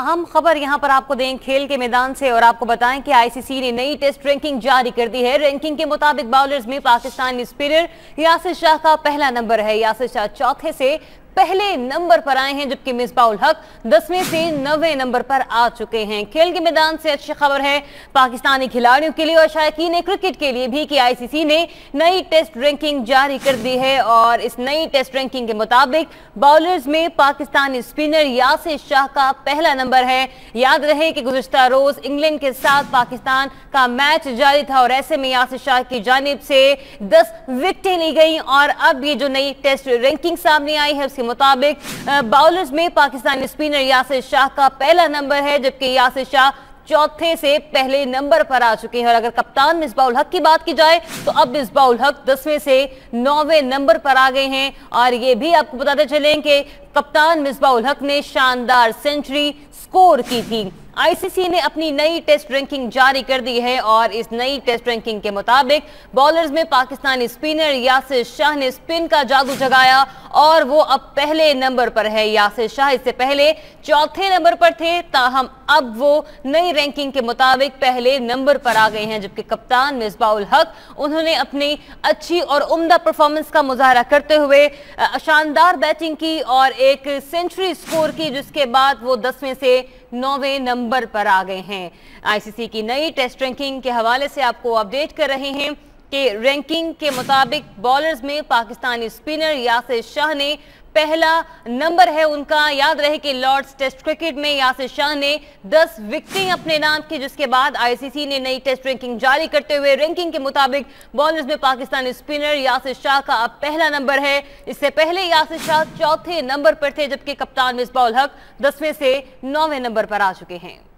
अहम खबर यहां पर आपको दें खेल के मैदान से और आपको बताएं कि आईसीसी ने नई टेस्ट रैंकिंग जारी कर दी है रैंकिंग के मुताबिक बॉलर्स में पाकिस्तानी स्पिनर यासिर शाह का पहला नंबर है यासिर शाह चौथे से पहले नंबर पर आए हैं जबकि मिसबाउल हक दसवें से नवे नंबर पर आ चुके हैं खेल के मैदान से अच्छी खबर है पाकिस्तानी खिलाड़ियों के लिए और ने क्रिकेट के लिए भी कि आईसीसी ने नई टेस्ट रैंकिंग जारी कर दी है और इस नई टेस्ट रैंकिंग के मुताबिक बॉलर्स में पाकिस्तानी स्पिनर यासिर शाह का पहला नंबर है याद रहे कि गुजश्ता रोज इंग्लैंड के साथ पाकिस्तान का मैच जारी था और ऐसे में यासिर शाह की जानब से दस विकटें ली गई और अब ये जो नई टेस्ट रैंकिंग सामने आई है उसके मुताबिक बाउलर्स में पाकिस्तानी स्पिनर यासिर शाह का पहला नंबर है जबकि यासिर शाह चौथे से पहले नंबर पर आ चुके हैं और अगर कप्तान मिसबाउल हक की बात की जाए तो अब मिसबाउल हक दसवें से नौवें नंबर पर आ गए हैं और ये भी आपको बताते चलें कि कप्तान मिसबाउल हक ने शानदार सेंचुरी स्कोर की थी आईसीसी ने अपनी नई टेस्ट रैंकिंग जारी कर दी है और इस नई टेस्ट रैंकिंग के मुताबिक बॉलर्स में पाकिस्तानी स्पिनर यासिर शाह ने स्पिन का जादू जगाया और वो अब पहले नंबर पर है यासिर शाह इससे पहले चौथे नंबर पर थे ताहम अब वो नई रैंकिंग के मुताबिक पहले नंबर पर आ गए हैं जबकि कप्तान मिसबाउल हक उन्होंने अपनी अच्छी और उमदा परफॉर्मेंस का मुजाहरा करते हुए शानदार बैटिंग की और एक सेंचुरी स्कोर की जिसके बाद वो दसवें से नौवे नंबर पर आ गए हैं आईसीसी की नई टेस्ट रैंकिंग के हवाले से आपको अपडेट कर रहे हैं कि रैंकिंग के मुताबिक बॉलर्स में पाकिस्तानी स्पिनर यासिर शाह ने पहला नंबर है उनका याद रहे कि लॉर्ड्स टेस्ट क्रिकेट में यासिर शाह ने 10 विकटें अपने नाम की जिसके बाद आईसीसी ने नई टेस्ट रैंकिंग जारी करते हुए रैंकिंग के मुताबिक बॉलर्स में पाकिस्तानी स्पिनर यासिर शाह का अब पहला नंबर है इससे पहले यासिर शाह चौथे नंबर पर थे जबकि कप्तान मिसबाउल हक दसवें से नौवें नंबर पर आ चुके हैं